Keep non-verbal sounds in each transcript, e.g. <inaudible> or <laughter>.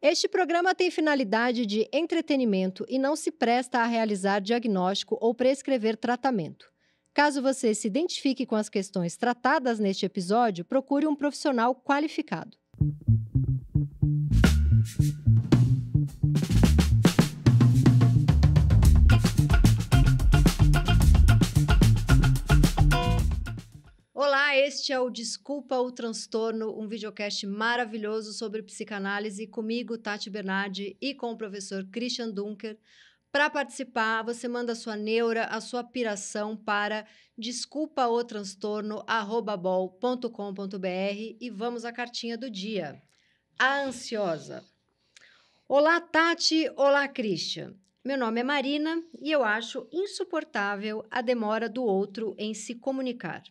Este programa tem finalidade de entretenimento e não se presta a realizar diagnóstico ou prescrever tratamento. Caso você se identifique com as questões tratadas neste episódio, procure um profissional qualificado. Olá, este é o Desculpa o Transtorno, um videocast maravilhoso sobre psicanálise comigo, Tati Bernardi, e com o professor Christian Dunker. Para participar, você manda a sua neura, a sua piração para desculpaotranstorno@bol.com.br e vamos à cartinha do dia. A ansiosa. Olá, Tati. Olá, Christian. Meu nome é Marina e eu acho insuportável a demora do outro em se comunicar.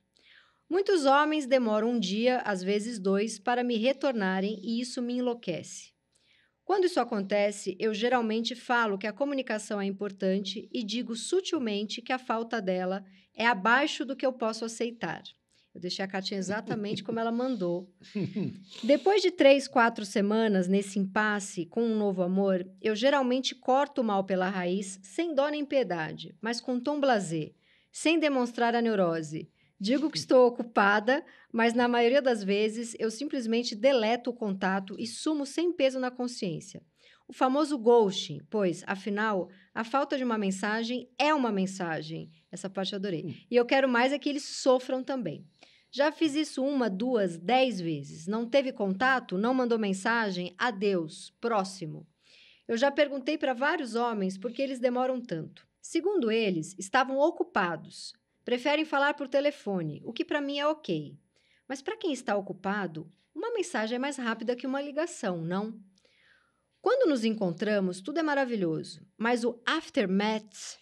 Muitos homens demoram um dia, às vezes dois, para me retornarem e isso me enlouquece. Quando isso acontece, eu geralmente falo que a comunicação é importante e digo sutilmente que a falta dela é abaixo do que eu posso aceitar. Eu deixei a cartinha exatamente como ela mandou. <laughs> Depois de três, quatro semanas nesse impasse com um novo amor, eu geralmente corto o mal pela raiz, sem dó nem piedade, mas com tom blazer, sem demonstrar a neurose. Digo que estou ocupada, mas na maioria das vezes eu simplesmente deleto o contato e sumo sem peso na consciência. O famoso ghosting, pois, afinal, a falta de uma mensagem é uma mensagem. Essa parte eu adorei. Hum. E eu quero mais é que eles sofram também. Já fiz isso uma, duas, dez vezes. Não teve contato, não mandou mensagem, adeus, próximo. Eu já perguntei para vários homens por que eles demoram tanto. Segundo eles, estavam ocupados. Preferem falar por telefone, o que para mim é ok. Mas para quem está ocupado, uma mensagem é mais rápida que uma ligação, não? Quando nos encontramos, tudo é maravilhoso, mas o aftermath,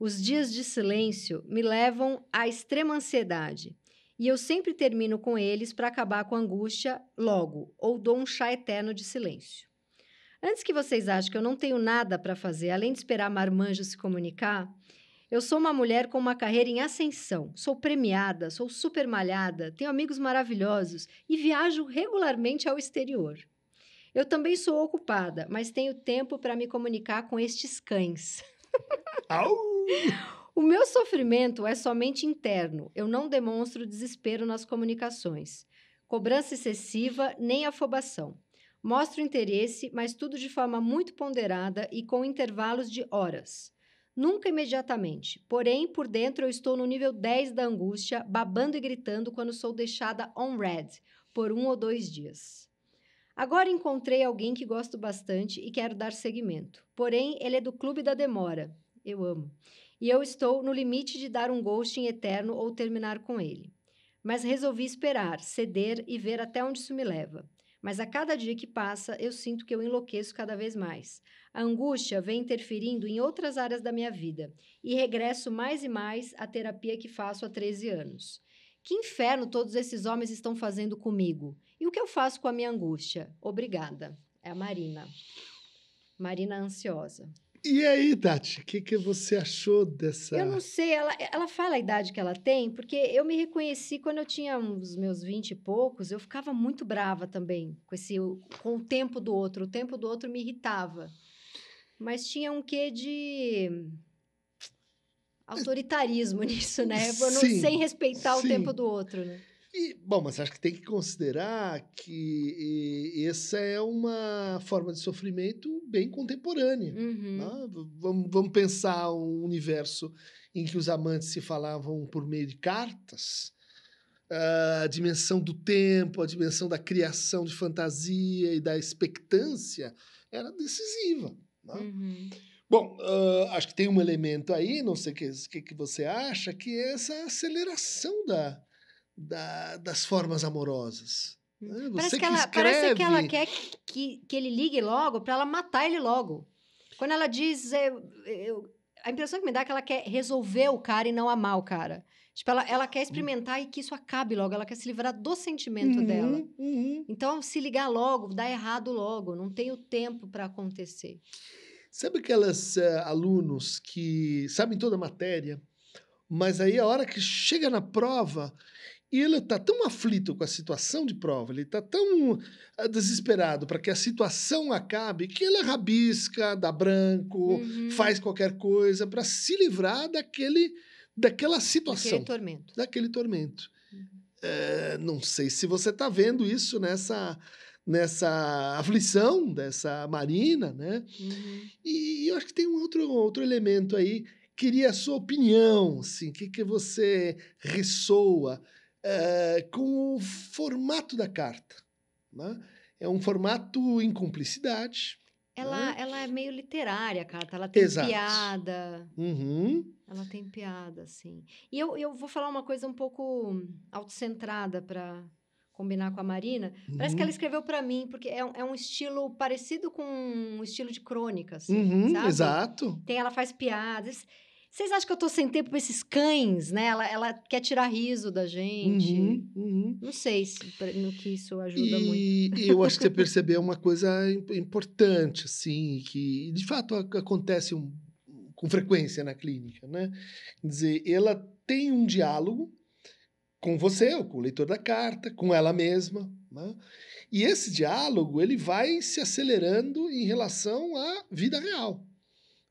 os dias de silêncio, me levam à extrema ansiedade. E eu sempre termino com eles para acabar com a angústia logo, ou dou um chá eterno de silêncio. Antes que vocês achem que eu não tenho nada para fazer além de esperar a marmanjo se comunicar, eu sou uma mulher com uma carreira em ascensão, sou premiada, sou super malhada, tenho amigos maravilhosos e viajo regularmente ao exterior. Eu também sou ocupada, mas tenho tempo para me comunicar com estes cães. <laughs> Au! O meu sofrimento é somente interno, eu não demonstro desespero nas comunicações. Cobrança excessiva, nem afobação. Mostro interesse, mas tudo de forma muito ponderada e com intervalos de horas. Nunca imediatamente, porém, por dentro eu estou no nível 10 da angústia, babando e gritando quando sou deixada on red por um ou dois dias. Agora encontrei alguém que gosto bastante e quero dar seguimento. Porém, ele é do clube da demora. Eu amo. E eu estou no limite de dar um ghosting eterno ou terminar com ele. Mas resolvi esperar, ceder e ver até onde isso me leva. Mas a cada dia que passa, eu sinto que eu enlouqueço cada vez mais. A angústia vem interferindo em outras áreas da minha vida e regresso mais e mais à terapia que faço há 13 anos. Que inferno todos esses homens estão fazendo comigo? E o que eu faço com a minha angústia? Obrigada. É a Marina. Marina ansiosa. E aí, Tati, o que, que você achou dessa. Eu não sei, ela, ela fala a idade que ela tem, porque eu me reconheci quando eu tinha uns meus vinte e poucos, eu ficava muito brava também com, esse, com o tempo do outro. O tempo do outro me irritava. Mas tinha um quê de autoritarismo <laughs> nisso, né? sem respeitar sim. o tempo do outro, né? E, bom, mas acho que tem que considerar que essa é uma forma de sofrimento bem contemporânea. Uhum. Né? Vamos, vamos pensar um universo em que os amantes se falavam por meio de cartas, ah, a dimensão do tempo, a dimensão da criação de fantasia e da expectância era decisiva. Né? Uhum. Bom, uh, acho que tem um elemento aí, não sei o que, que, que você acha, que é essa aceleração da, da, das formas amorosas. Hum. Ah, parece, que, que ela, parece que ela quer que, que ele ligue logo para ela matar ele logo. Quando ela diz. Eu, é, eu, a impressão que me dá é que ela quer resolver o cara e não amar o cara. Tipo, ela, ela quer hum. experimentar e que isso acabe logo. Ela quer se livrar do sentimento uhum, dela. Uhum. Então, se ligar logo, dá errado logo. Não tem o tempo para acontecer. Sabe aquelas uh, alunos que sabem toda a matéria, mas aí a hora que chega na prova e ele está tão aflito com a situação de prova, ele está tão ah, desesperado para que a situação acabe, que ele é rabisca, dá branco, uhum. faz qualquer coisa para se livrar daquele, daquela situação. Daquele tormento. Daquele tormento. Uhum. É, não sei se você está vendo isso nessa, nessa aflição dessa Marina, né? Uhum. E, e eu acho que tem um outro, outro elemento aí. Queria a sua opinião, assim, o que, que você ressoa é, com o formato da carta. Né? É um formato em cumplicidade. Ela, né? ela é meio literária, a carta. Ela tem Exato. piada. Uhum. Ela tem piada, sim. E eu, eu vou falar uma coisa um pouco autocentrada para combinar com a Marina. Uhum. Parece que uhum. ela escreveu para mim, porque é, é, um estilo parecido com um estilo de crônicas. assim, uhum, Exato. Tem, ela faz piadas. Vocês acham que eu tô sem tempo pra esses cães, né? Ela, ela quer tirar riso da gente. Uhum, uhum. Não sei se, no que isso ajuda e, muito. E eu acho que você <laughs> percebeu uma coisa importante, assim, que de fato acontece um, com frequência na clínica, né? Quer dizer, ela tem um diálogo com você, ou com o leitor da carta, com ela mesma, né? E esse diálogo ele vai se acelerando em relação à vida real.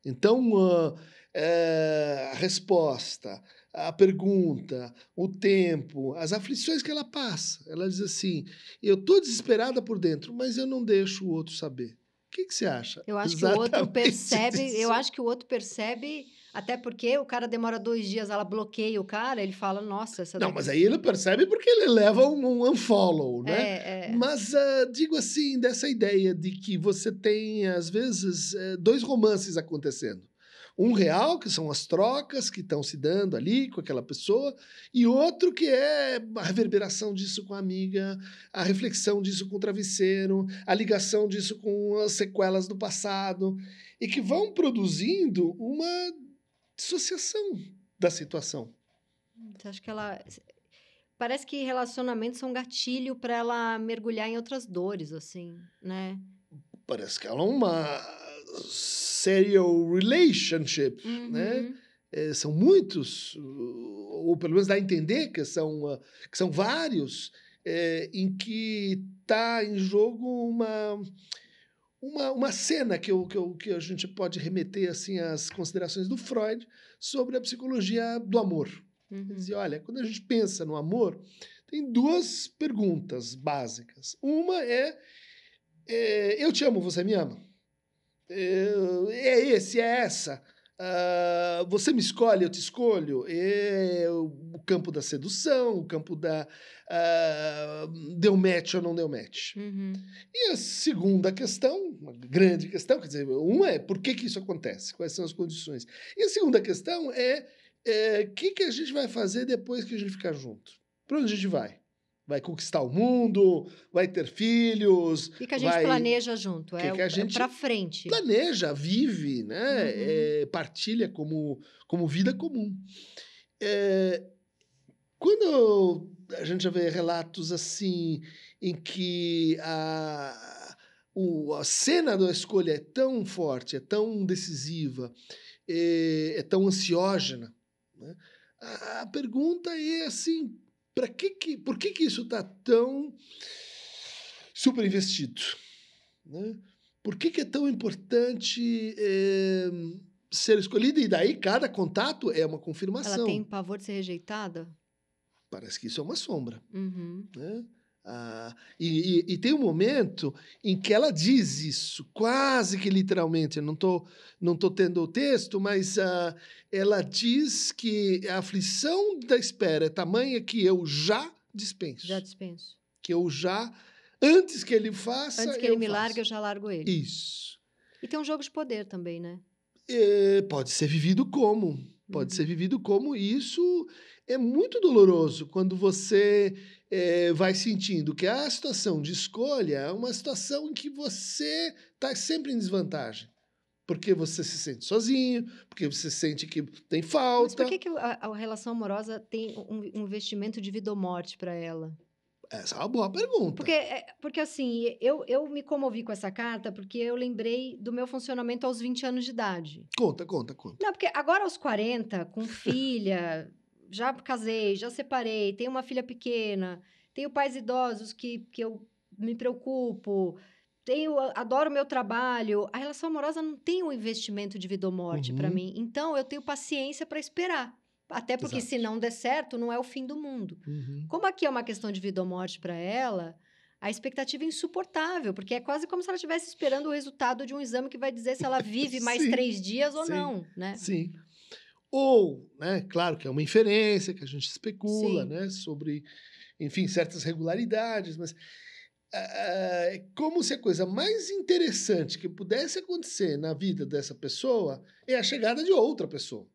Então, uh, eh, a resposta, a pergunta, o tempo, as aflições que ela passa. Ela diz assim: eu estou desesperada por dentro, mas eu não deixo o outro saber. O que, que você acha? Eu acho Exatamente que o outro percebe. Isso. Eu acho que o outro percebe. Até porque o cara demora dois dias, ela bloqueia o cara, ele fala, nossa, essa Não, daqui... mas aí ele percebe porque ele leva um, um unfollow, né? É, é. Mas uh, digo assim, dessa ideia de que você tem, às vezes, eh, dois romances acontecendo. Um real, que são as trocas que estão se dando ali com aquela pessoa, e outro que é a reverberação disso com a amiga, a reflexão disso com o travesseiro, a ligação disso com as sequelas do passado, e que vão produzindo uma dissociação da situação. Então, acho que ela parece que relacionamentos são gatilho para ela mergulhar em outras dores, assim, né? Parece que ela é uma serial relationship, uhum. né? É, são muitos, uh, ou pelo menos dá a entender que são, uh, que são vários, é, em que está em jogo uma, uma, uma cena que, eu, que, eu, que a gente pode remeter assim às considerações do Freud sobre a psicologia do amor. Uhum. Quer olha, quando a gente pensa no amor, tem duas perguntas básicas. Uma é, é eu te amo, você me ama? é esse, é essa. Uh, você me escolhe, eu te escolho. E, eh, o campo da sedução, o campo da. Uh, deu match ou não deu match. Uhum. E a segunda questão, uma grande questão, quer dizer, uma é por que, que isso acontece? Quais são as condições? E a segunda questão é o é, que, que a gente vai fazer depois que a gente ficar junto? Para onde a gente vai? vai conquistar o mundo, vai ter filhos. O que, que a gente vai... planeja junto? Que é que a é gente para frente. Planeja, vive, né? Uhum. É, partilha como, como vida comum. É, quando a gente já vê relatos assim em que a, o, a cena da escolha é tão forte, é tão decisiva, é, é tão ansiógena, né? a pergunta é assim para que que, por que, que isso está tão super investido? Né? Por que, que é tão importante é, ser escolhida? E daí cada contato é uma confirmação. Ela tem pavor de ser rejeitada? Parece que isso é uma sombra. Uhum. Né? Ah, e, e, e, tem um momento em que ela diz isso, quase que literalmente. Eu não estou não tô tendo o texto, mas ah, ela diz que a aflição da espera é tamanha que eu já dispenso. Já dispenso. Que eu já, antes que ele faça. Antes que ele me faço. largue, eu já largo ele. Isso. E tem um jogo de poder também, né? É, pode ser vivido como. Pode uhum. ser vivido como. E isso é muito doloroso quando você é, vai sentindo que a situação de escolha é uma situação em que você está sempre em desvantagem. Porque você se sente sozinho, porque você sente que tem falta. Mas por que, que a, a relação amorosa tem um, um investimento de vida ou morte para ela? Essa é uma boa pergunta. Porque, é, porque assim, eu, eu me comovi com essa carta porque eu lembrei do meu funcionamento aos 20 anos de idade. Conta, conta, conta. Não, porque agora aos 40, com <laughs> filha, já casei, já separei, tenho uma filha pequena, tenho pais idosos que, que eu me preocupo, tenho, adoro meu trabalho. A relação amorosa não tem um investimento de vida ou morte uhum. para mim. Então, eu tenho paciência para esperar. Até porque Exato. se não der certo, não é o fim do mundo. Uhum. Como aqui é uma questão de vida ou morte para ela, a expectativa é insuportável, porque é quase como se ela estivesse esperando o resultado de um exame que vai dizer se ela <laughs> vive mais três dias ou Sim. não, né? Sim. Ou, né, claro que é uma inferência que a gente especula, Sim. né, sobre, enfim, certas regularidades, mas é como se a coisa mais interessante que pudesse acontecer na vida dessa pessoa é a chegada de outra pessoa.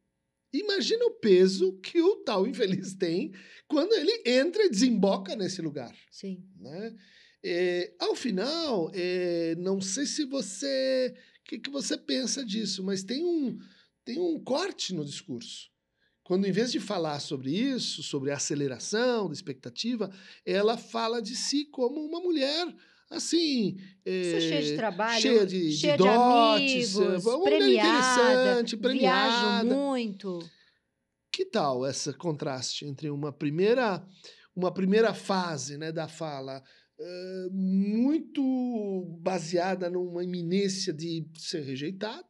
Imagina o peso que o tal infeliz tem quando ele entra e desemboca nesse lugar. Sim. Né? É, ao final, é, não sei se você. O que, que você pensa disso, mas tem um tem um corte no discurso. Quando, em vez de falar sobre isso, sobre a aceleração da expectativa, ela fala de si como uma mulher assim. Eh, é, cheia de trabalho, cheia de, cheia de, de dotes, é, amigos, uma premiada, interessante, premiada. Viajo muito. Que tal esse contraste entre uma primeira, uma primeira fase né, da fala é, muito baseada numa iminência de ser rejeitada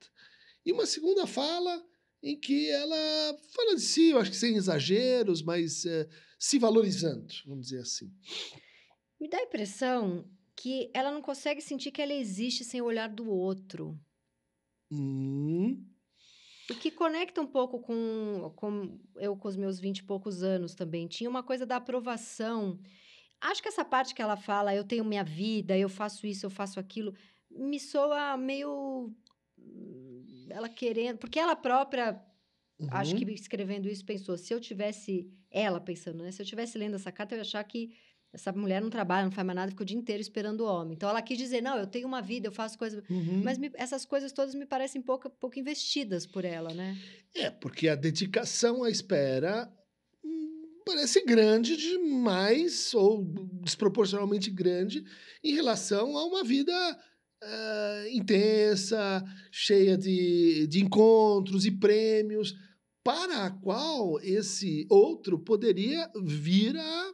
e uma segunda fala em que ela fala de si, eu acho que sem exageros, mas é, se valorizando, vamos dizer assim. Me dá a impressão que ela não consegue sentir que ela existe sem o olhar do outro. Hum. O que conecta um pouco com, com eu com os meus vinte e poucos anos também. Tinha uma coisa da aprovação. Acho que essa parte que ela fala, eu tenho minha vida, eu faço isso, eu faço aquilo, me soa meio ela querendo. Porque ela própria, uhum. acho que uhum. escrevendo isso, pensou: se eu tivesse. Ela pensando, né? Se eu tivesse lendo essa carta, eu ia achar que essa mulher não trabalha, não faz mais nada, fica o dia inteiro esperando o homem. Então ela quis dizer: não, eu tenho uma vida, eu faço coisas. Uhum. Mas me, essas coisas todas me parecem pouco, pouco investidas por ela, né? É, porque a dedicação à espera hum, parece grande demais ou desproporcionalmente grande em relação a uma vida uh, intensa, cheia de, de encontros e prêmios, para a qual esse outro poderia vir a,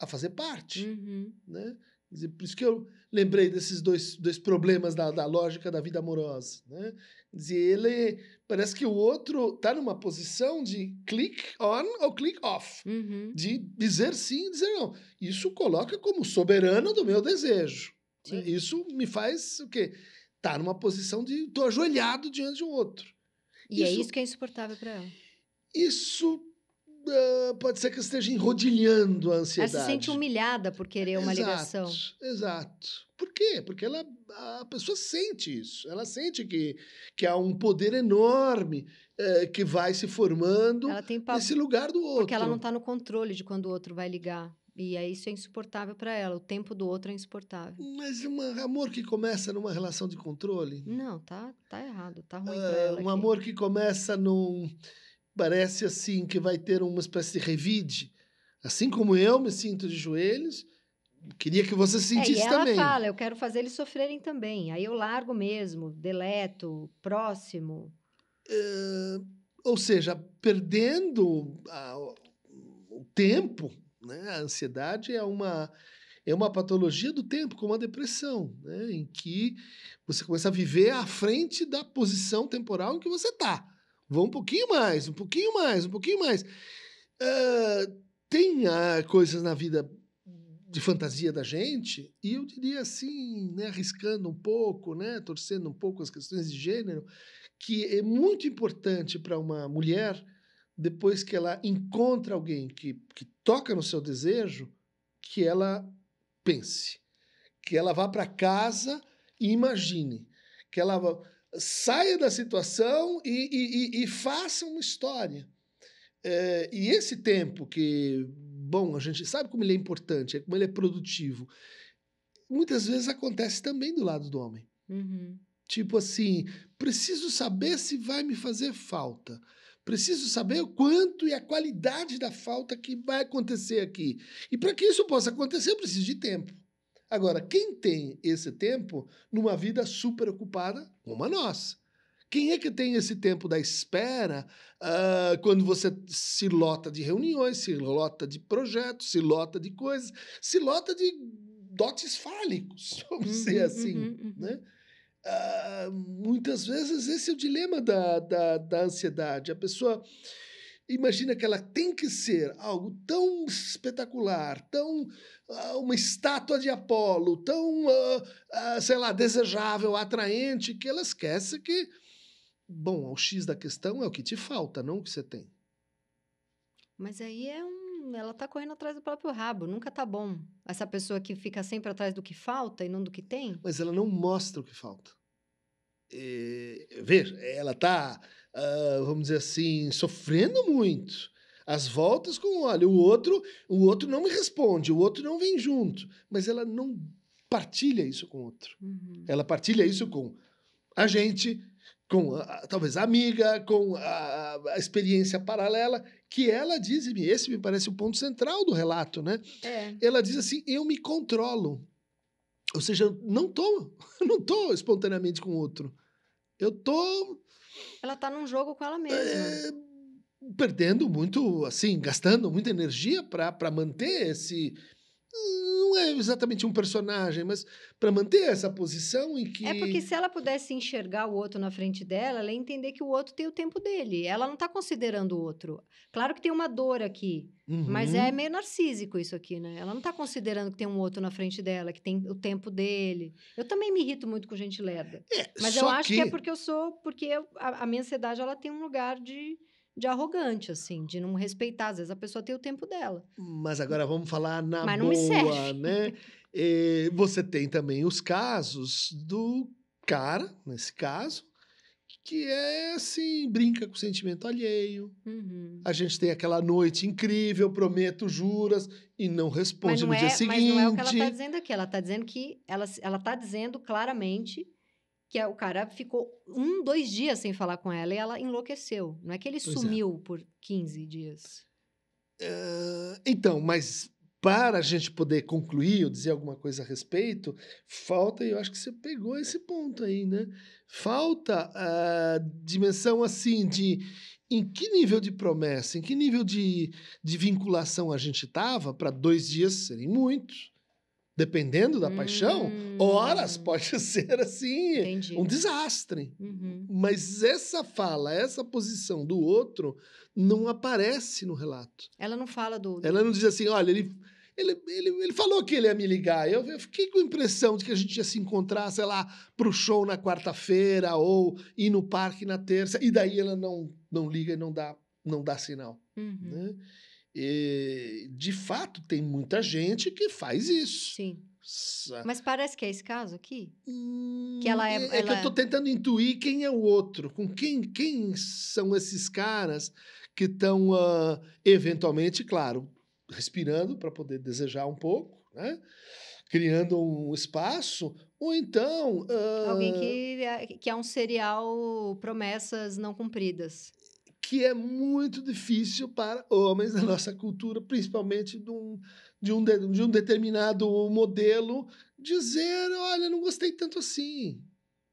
a fazer parte. Uhum. Né? Por isso que eu lembrei desses dois, dois problemas da, da lógica da vida amorosa. Né? Dizer, ele parece que o outro está numa posição de click on ou click off, uhum. de dizer sim e dizer não. Isso coloca como soberano do meu desejo. Né? Isso me faz o quê? Estar tá numa posição de estou ajoelhado diante de um outro. E é isso, é isso que é insuportável para ela. Isso Uh, pode ser que esteja enrodilhando a ansiedade. Ela se sente humilhada por querer uma exato, ligação. Exato. Por quê? Porque ela, a pessoa sente isso. Ela sente que, que há um poder enorme eh, que vai se formando nesse lugar do outro. Porque ela não está no controle de quando o outro vai ligar. E aí isso é insuportável para ela, o tempo do outro é insuportável. Mas um amor que começa numa relação de controle? Não, tá, tá errado, tá ruim uh, ela. Um aqui. amor que começa num parece assim que vai ter uma espécie de revide, assim como eu me sinto de joelhos, queria que você sentisse é, e ela também. fala, eu quero fazer eles sofrerem também. Aí eu largo mesmo, deleto, próximo. Uh, ou seja, perdendo o tempo né? A ansiedade é uma, é uma patologia do tempo, como a depressão, né? em que você começa a viver à frente da posição temporal em que você está. Vou um pouquinho mais, um pouquinho mais, um pouquinho mais. Uh, tem uh, coisas na vida de fantasia da gente, e eu diria assim, né, arriscando um pouco, né, torcendo um pouco as questões de gênero, que é muito importante para uma mulher, depois que ela encontra alguém que, que toca no seu desejo, que ela pense, que ela vá para casa e imagine, que ela saia da situação e, e, e, e faça uma história. É, e esse tempo que, bom, a gente sabe como ele é importante, como ele é produtivo, muitas vezes acontece também do lado do homem. Uhum. Tipo assim, preciso saber se vai me fazer falta. Preciso saber o quanto e a qualidade da falta que vai acontecer aqui. E para que isso possa acontecer, eu preciso de tempo. Agora, quem tem esse tempo numa vida super ocupada como a nossa? Quem é que tem esse tempo da espera uh, quando você se lota de reuniões, se lota de projetos, se lota de coisas, se lota de dotes fálicos, <laughs> vamos uhum, dizer assim, uhum, uhum. né? Ah, muitas vezes esse é o dilema da, da, da ansiedade. A pessoa imagina que ela tem que ser algo tão espetacular, tão uh, uma estátua de Apolo, tão, uh, uh, sei lá, desejável, atraente, que ela esquece que, bom, o X da questão é o que te falta, não o que você tem. Mas aí é um Hum, ela tá correndo atrás do próprio rabo, nunca tá bom. Essa pessoa que fica sempre atrás do que falta e não do que tem. Mas ela não mostra o que falta. E, é, veja, ela tá, uh, vamos dizer assim, sofrendo muito. As voltas com, olha, o outro, o outro não me responde, o outro não vem junto. Mas ela não partilha isso com o outro. Uhum. Ela partilha isso com a gente, com a, talvez a amiga, com a, a experiência paralela que ela diz, e esse me parece o ponto central do relato, né? É. Ela diz assim: eu me controlo. Ou seja, não tô, <laughs> não tô espontaneamente com outro. Eu tô. Ela tá num jogo com ela mesma. É, perdendo muito, assim, gastando muita energia para manter esse não é exatamente um personagem, mas para manter essa posição em que. É porque se ela pudesse enxergar o outro na frente dela, ela ia entender que o outro tem o tempo dele. Ela não está considerando o outro. Claro que tem uma dor aqui, uhum. mas é uhum. meio narcísico isso aqui, né? Ela não está considerando que tem um outro na frente dela, que tem o tempo dele. Eu também me irrito muito com gente lerda. É, mas eu acho que... que... é porque eu sou. Porque eu, a, a minha ansiedade ela tem um lugar de de arrogante, assim, de não respeitar. Às vezes a pessoa tem o tempo dela. Mas agora vamos falar na Mas não boa, me serve. né? <laughs> E eh, você tem também os casos do cara, nesse caso, que é assim, brinca com o sentimento alheio. Uhum. A gente tem aquela noite incrível, prometo, juras, e não responde não no é, dia seguinte. Mas não é o que ela está dizendo aqui. Ela está dizendo que ela está dizendo claramente que o cara ficou um, dois dias sem falar com ela e ela enlouqueceu. Não é que ele pois é. sumiu é. por 15 dias. Uh, então, mas para a gente poder concluir ou dizer alguma coisa a respeito, falta, e eu acho que você pegou esse ponto aí, né? Falta a ah, dimensão assim de em que nível de promessa, em que nível de, de vinculação a gente estava para dois dias serem muitos dependendo da hum. paixão, horas hum. pode <laughs> ser assim Entendi. um desastre. Uhum. Mas essa fala, essa posição do outro não aparece no relato. Ela não fala do. Ela não diz assim, olha, ele. Ele, ele, ele falou que ele ia me ligar. Eu, eu fiquei com a impressão de que a gente ia se encontrar, sei lá, pro show na quarta-feira ou ir no parque na terça. E daí ela não, não liga e não dá, não dá sinal. Uhum. Né? E, de fato, tem muita gente que faz isso. Sim. Mas parece que é esse caso aqui? Hum, que ela é. É, é ela... que eu estou tentando intuir quem é o outro, com quem, quem são esses caras que estão, uh, ah, eventualmente, claro, respirando para poder desejar um pouco, né? criando um espaço, ou então. Uh... Alguém que, é, que é um serial promessas não cumpridas que é muito difícil para homens da nossa cultura, principalmente de um, de um, de, um determinado modelo, dizer: olha, não gostei tanto assim.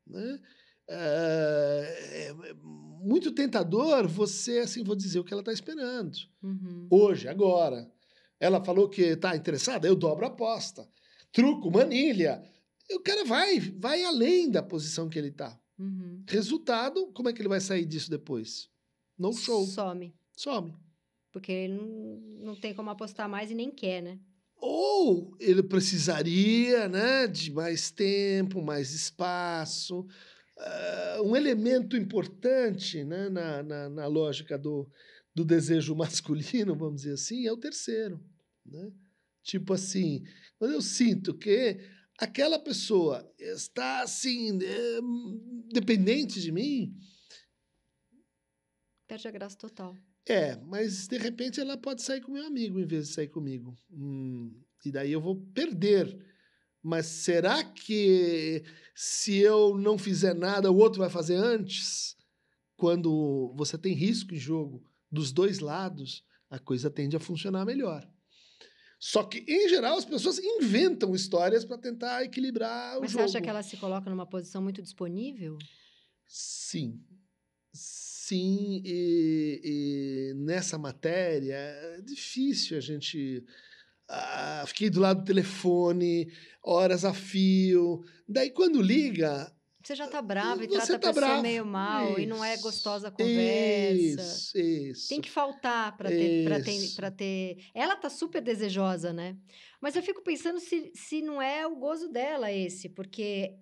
Né? Eh, é, é muito tentador você, assim, vou dizer o que ela está esperando. Uhum. Hoje, agora. Ela falou que está interessada, eu dobro a aposta. Truco, manilha. o cara vai, vai além da posição que ele está. Uhum. Resultado, como é que ele vai sair disso depois? no show. Some. Some. Porque ele não, não tem como apostar mais e nem quer, né? Ou ele precisaria né, de mais tempo, mais espaço. Uh, um elemento importante né, na, na, na lógica do, do desejo <laughs> masculino, vamos dizer assim, é o terceiro. Né? Tipo assim, quando eu sinto que aquela pessoa está assim, né, hum, dependente de mim, perde a graça total. É, mas de repente ela pode sair com meu amigo em vez de sair comigo. Hum, e daí eu vou perder. Mas será que se eu não fizer nada, o outro vai fazer antes? Quando você tem risco em jogo dos dois lados, a coisa tende a funcionar melhor. Só que, em geral, as pessoas inventam histórias para tentar equilibrar Mas o jogo. Mas você acha que ela se coloca numa posição muito disponível? Sim. Sim, e, e nessa matéria é difícil a gente. Ah, fiquei do lado do telefone, horas a fio. Daí quando liga, você já tá brava e trata tá a pessoa meio mal isso, e não é gostosa a conversa. Isso, isso. Tem que faltar para ter, pra ter, ter. Ela tá super desejosa, né? Mas eu fico pensando se, se não é o gozo dela esse, porque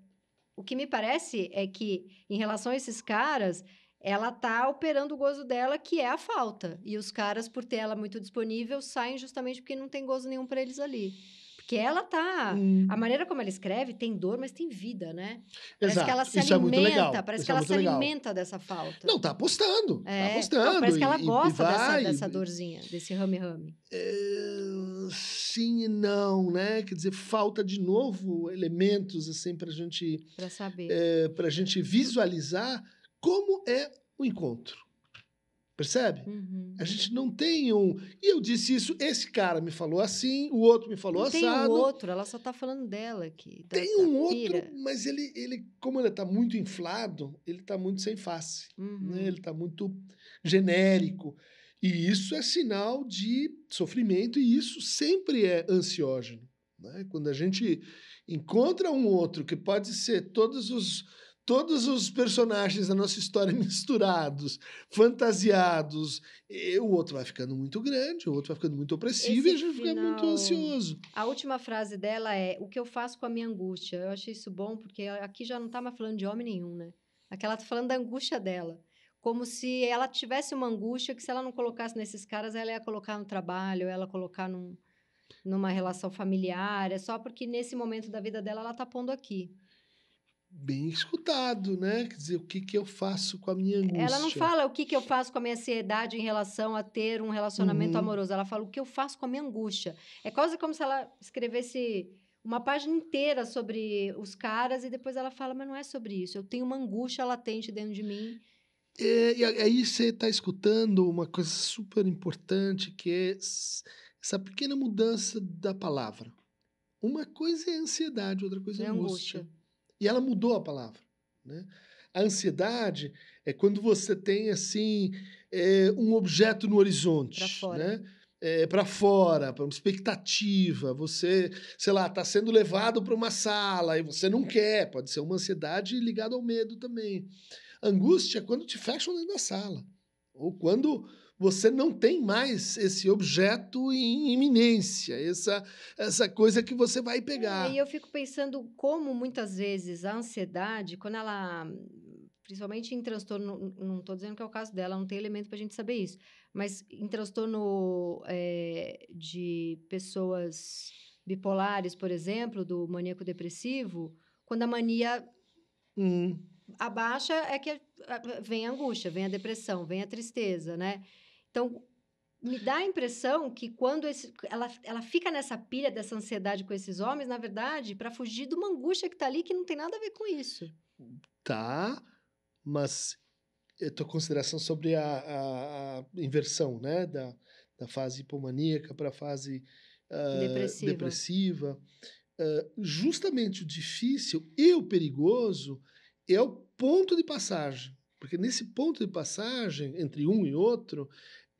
o que me parece é que, em relação a esses caras, ela tá operando o gozo dela, que é a falta. E os caras, por ter ela muito disponível, saem justamente porque não tem gozo nenhum para eles ali. Porque ela tá. Hum. A maneira como ela escreve tem dor, mas tem vida, né? Parece que ela se Isso é alimenta. É parece Isso que é ela se legal. alimenta dessa falta. Não, tá apostando. Tá é. Tá apostando. Não, parece e, que ela gosta dessa, dessa, dorzinha, desse rame-rame. É, sim e não, né? Quer dizer, falta de novo elementos, assim, pra gente. Pra saber. É, pra gente visualizar como é o encontro. Percebe? Uhum. A gente não tem um. E eu disse isso, esse cara me falou assim, o outro me falou não assado. Tem um outro, ela só está falando dela aqui. Da, tá, tem tá um outro, mas ele, ele, como ele está muito inflado, ele está muito sem face. Uhum. Né? Ele está muito genérico. E isso é sinal de sofrimento, e isso sempre é ansiógeno. Né? Quando a gente encontra um outro que pode ser todos os todos os personagens da nossa história <laughs> misturados, fantasiados, o outro vai ficando muito grande, o outro vai ficando muito opressivo Esse e a gente final... fica muito ansioso. A última frase dela é: O que eu faço com a minha angústia? Eu achei isso bom, porque aqui já não tá mais falando de homem nenhum, né? Aqui ela tá falando da angústia dela. Como se ela tivesse uma angústia que, se ela não colocasse nesses caras, ela ia colocar no trabalho, ela ia colocar num, numa relação familiar. É só porque nesse momento da vida dela ela tá pondo aqui bem escutado, né? Quer dizer, o que, que eu faço com a minha angústia. Ela não fala o que, que eu faço com a minha ansiedade em relação a ter um relacionamento uhum. amoroso. Ela fala o que eu faço com a minha angústia. É quase como se ela escrevesse uma página inteira sobre os caras e depois ela fala, mas não é sobre isso. Eu tenho uma angústia latente dentro de mim. É, e aí você está escutando uma coisa super importante que é essa pequena mudança da palavra. Uma coisa é ansiedade, outra coisa é, é angústia. angústia. E ela mudou a palavra. Né? A ansiedade é quando você tem assim é, um objeto no horizonte, para fora. né? É, para fora, para uma expectativa, você, sei lá, está sendo levado para uma sala e você não quer, pode ser uma ansiedade ligada ao medo também. Angústia é quando te fecham dentro da sala, ou quando você não tem mais esse objeto em iminência, essa, essa coisa que você vai pegar. É, e eu fico pensando como muitas vezes a ansiedade, quando ela. Principalmente em transtorno, não estou dizendo que é o caso dela, não tem elemento para a gente saber isso, mas em transtorno é, de pessoas bipolares, por exemplo, do maníaco depressivo, quando a mania hum. abaixa é que é, vem a angústia, vem a depressão, vem a tristeza, né? Então, me dá a impressão que quando esse, ela, ela fica nessa pilha dessa ansiedade com esses homens, na verdade, para fugir de uma angústia que tá ali que não tem nada a ver com isso. Tá, mas eu tua consideração sobre a, a, a, inversão, né, da, da fase hipomaníaca para a fase uh, depressiva. depressiva. Uh, justamente o difícil e o perigoso é o ponto de passagem. Porque nesse ponto de passagem, entre um e outro,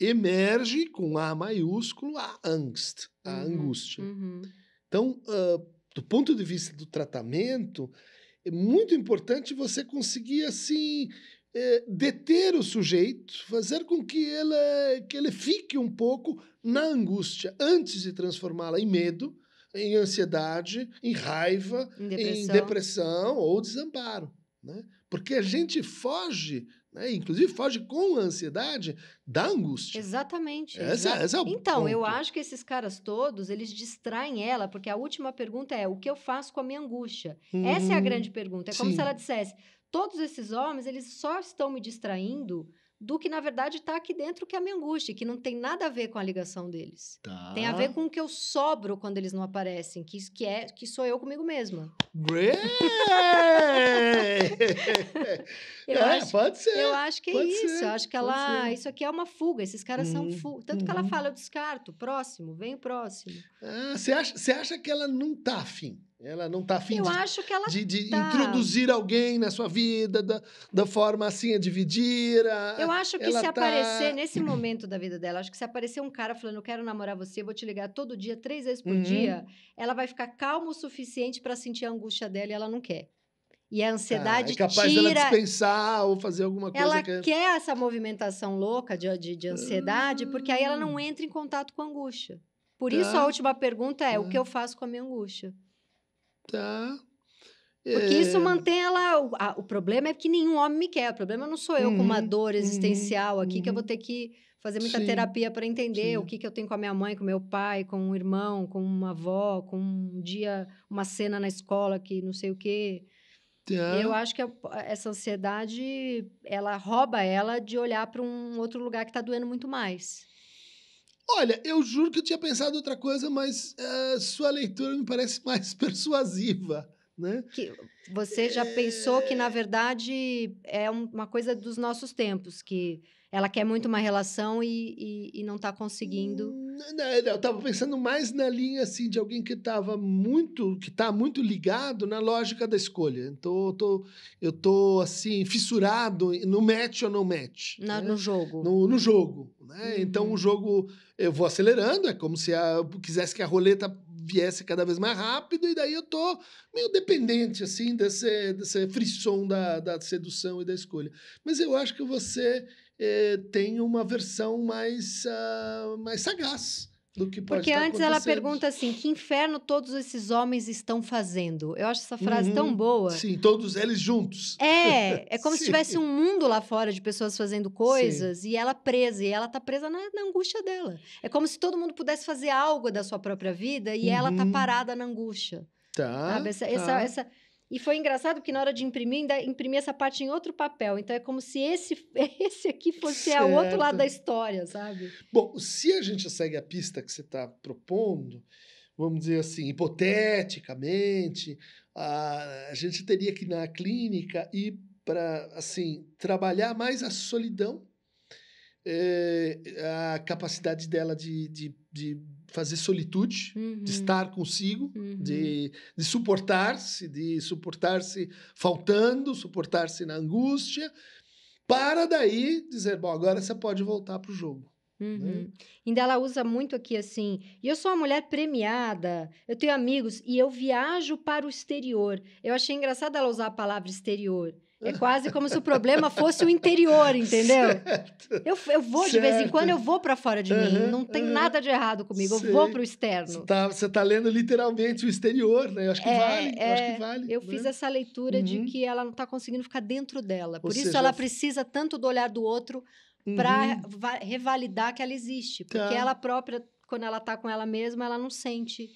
emerge com A maiúsculo a angst, a uhum, angústia. Uhum. Então, uh, do ponto de vista do tratamento, é muito importante você conseguir assim é, deter o sujeito, fazer com que ele, que ele fique um pouco na angústia, antes de transformá-la em medo, em ansiedade, em raiva, em depressão, em depressão ou desamparo. Né? Porque a gente foge né? Inclusive foge com a ansiedade da angústia. Exatamente. Essa, é- exa essa é então, ponto. eu acho que esses caras todos, eles distraem ela, porque a última pergunta é, o que eu faço com a minha angústia? Hum, essa é a hum, grande pergunta. É como sim. se ela dissesse, todos esses homens, eles só estão me distraindo do que, na verdade, está aqui dentro, que é a minha angústia, que não tem nada a ver com a ligação deles. Tá. Tem a ver com o que eu sobro quando eles não aparecem, que, que, é, que sou eu comigo mesma. <laughs> eu é, acho, pode ser. Eu acho que é isso. eu acho que ela. Isso aqui é uma fuga. Esses caras uhum, são fuga. Tanto uhum. que ela uhum. fala, eu descarto, próximo, vem o próximo. Ah, você ah, acha, acha que ela não tá afim? Ela não está afim Eu de, acho que ela de, de tá. introduzir alguém na sua vida da, da forma assim, a dividir. A, eu acho que se tá... aparecer, <clears throat> nesse momento da vida dela, acho que se aparecer um cara falando, eu quero namorar você, vou te ligar todo dia, três vezes por uhum. dia, ela vai ficar calma o suficiente para sentir a angústia dela e ela não quer. E a ansiedade tá, é capaz tira... dela dispensar ou fazer alguma coisa. Ela que... É quer essa movimentação louca de, de, de ansiedade, uhum. porque aí ela não ah. entra em contato com a angústia. Por tá. isso, a última pergunta é: o que tá. eu faço com a minha angústia? Tá. É. Porque isso mantém ela. o problema é que nenhum homem me quer. O problema não sou eu uhum, com uma uhum, dor existencial uhum, aqui uhum. que eu uhum. vou ter que fazer muita sim, terapia para entender sim. o que, que eu tenho com a minha mãe, com meu pai, com um irmão, com uma avó, com um dia, uma cena na escola que não sei o quê. Tá. Eu acho que a, essa ansiedade ela rouba ela de olhar para um outro lugar que está doendo muito mais. Olha, eu juro que eu tinha pensado outra coisa, mas uh, sua leitura me parece mais <laughs> persuasiva. Né? Que você já é... pensou que, na eh, verdade, é uma coisa dos nossos tempos, que ela quer muito uma relação e, e, e não está conseguindo. Hum, né, né, eu estava pensando mais na linha assim de alguém que estava muito, que está muito ligado na lógica da escolha. Então eu tô, eu tô assim fissurado no match ou no match. Na, né? No jogo. No, no jogo, né? Uhum. Então o jogo eu vou acelerando, é como se a, eu quisesse que a roleta viesse cada vez mais rápido, e daí eu tô meio dependente, assim, desse, desse frisson da, da sedução e da escolha. Mas eu acho que você eh, tem uma versão mais, uh, mais sagaz do que pode Porque antes ela pergunta assim: que inferno todos esses homens estão fazendo? Eu acho essa frase uhum, tão boa. Sim, todos eles juntos. É, é <laughs> como se tivesse um mundo lá fora de pessoas fazendo coisas sim. e ela presa, e ela tá presa na, na, angústia dela. É como se todo mundo pudesse fazer algo da sua própria vida e uhum. ela tá uhum. parada na angústia. Tá. Sabe? Essa, tá. Essa, essa, e foi engraçado porque na hora de imprimir, ainda imprimi essa parte em outro papel. Então é como se esse, <laughs> esse aqui fosse o outro lado da história, sabe? Bom, se a gente segue a pista que você está propondo, vamos dizer assim, hipoteticamente, a, a gente teria que ir na clínica e para assim trabalhar mais a solidão é, a capacidade dela de, de, de fazer solitude, uhum. de estar consigo, uhum. de, de suportar-se, de suportar-se faltando, suportar-se na angústia, para daí dizer, bom, agora você pode voltar para o jogo. Né? Uhum. Né? Ainda ela usa muito aqui assim. E eu sou uma mulher premiada, eu tenho amigos e eu viajo para o exterior. Eu achei engraçado ela usar a palavra exterior. É quase como se o problema fosse o interior, entendeu? Certo, eu, eu vou, certo. de vez em quando, eu vou para fora de uhum, mim. Não tem uhum, nada de errado comigo. Sei. Eu vou para o externo. Você está tá lendo literalmente o exterior, né? Eu acho que é, vale. É, eu acho que é. vale. Eu né? fiz essa leitura uhum. de que ela não está conseguindo ficar dentro dela. Por Ou isso, seja, ela precisa tanto do olhar do outro para uhum. revalidar que ela existe. Porque tá. ela própria, quando ela está com ela mesma, ela não sente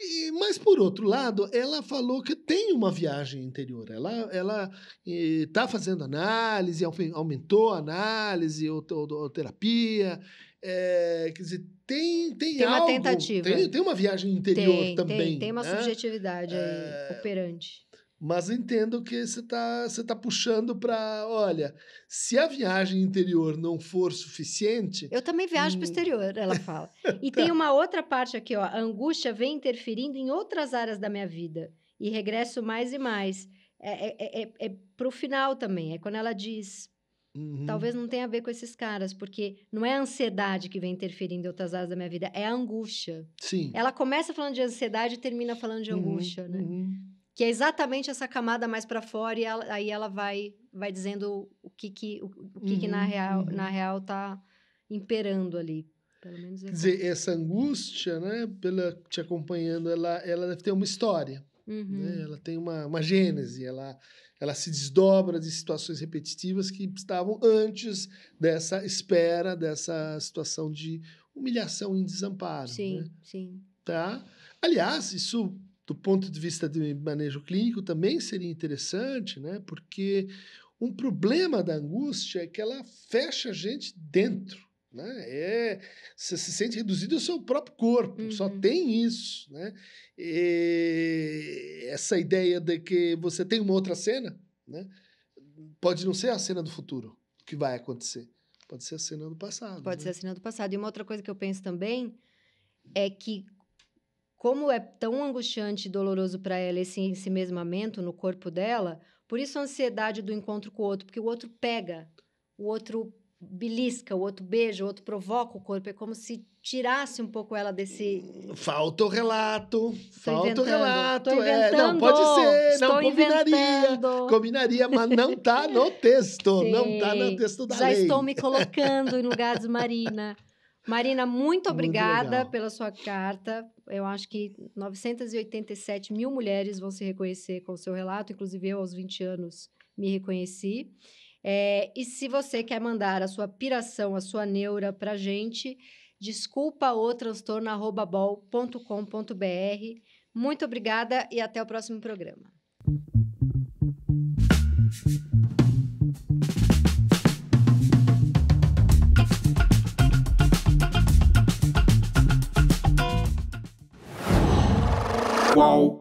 e, mas, por outro lado, ela falou que tem uma viagem interior. Ela está fazendo análise, aumentou a análise ou, ou, ou terapia. É, quer dizer, tem, tem, tem algo, uma tentativa. Tem, tem uma viagem interior tem, também. Tem, tem uma né? subjetividade é, operante mas entendo que você está você tá puxando para, olha, se a viagem interior não for suficiente. Eu também viajo hum... para o exterior, ela fala. <laughs> E tá. tem uma outra parte aqui, ó. A angústia vem interferindo em outras áreas da minha vida e regresso mais e mais. É, é, é, é, é para o final também, é quando ela diz. Uhum. Talvez não tenha a ver com esses caras, porque não é a ansiedade que vem interferindo em outras áreas da minha vida, é a angústia. Sim. Ela começa falando de ansiedade e termina falando de uhum, angústia, uhum. né? Uhum que é exatamente essa camada mais para fora e ela, aí ela vai vai dizendo o que que o, o que, uhum, que, na uhum, real uhum. na real tá imperando ali. Pelo menos é Quer dizer, essa angústia, né, pela te acompanhando, ela ela deve ter uma história. Né? Uhum. Né? Ela tem uma, uma gênese, ela, ela se desdobra de situações repetitivas que estavam antes dessa espera, dessa situação de humilhação e desamparo. Sim, né? sim. Tá? Aliás, isso do ponto de vista de manejo clínico também seria interessante, né? Porque um problema da angústia é que ela fecha a gente dentro, né? É, você se sente reduzido ao seu próprio corpo, uhum. só tem isso, né? E essa ideia de que você tem uma outra cena, né? Pode não ser a cena do futuro que vai acontecer, pode ser a cena do passado. Pode né? ser a cena do passado. E uma outra coisa que eu penso também é que como é tão angustiante e doloroso para ela esse ensimesmamento no corpo dela, por isso a ansiedade do encontro com o outro, porque o outro pega, o outro belisca, o outro beija, o outro provoca o corpo. É como se tirasse um pouco ela desse. Falta o relato. falta o relato. É, não, pode ser. Estou não, combinaria. Inventando. Combinaria, mas não tá no texto. <laughs> Sim. Não tá no texto da Já lei. estou me colocando em lugares Marina. Marina, muito obrigada muito pela sua carta. Eu acho que 987 mil mulheres vão se reconhecer com o seu relato, inclusive eu, aos 20 anos, me reconheci. É, e se você quer mandar a sua piração, a sua neura para gente, desculpa o Muito obrigada e até o próximo programa. Whoa.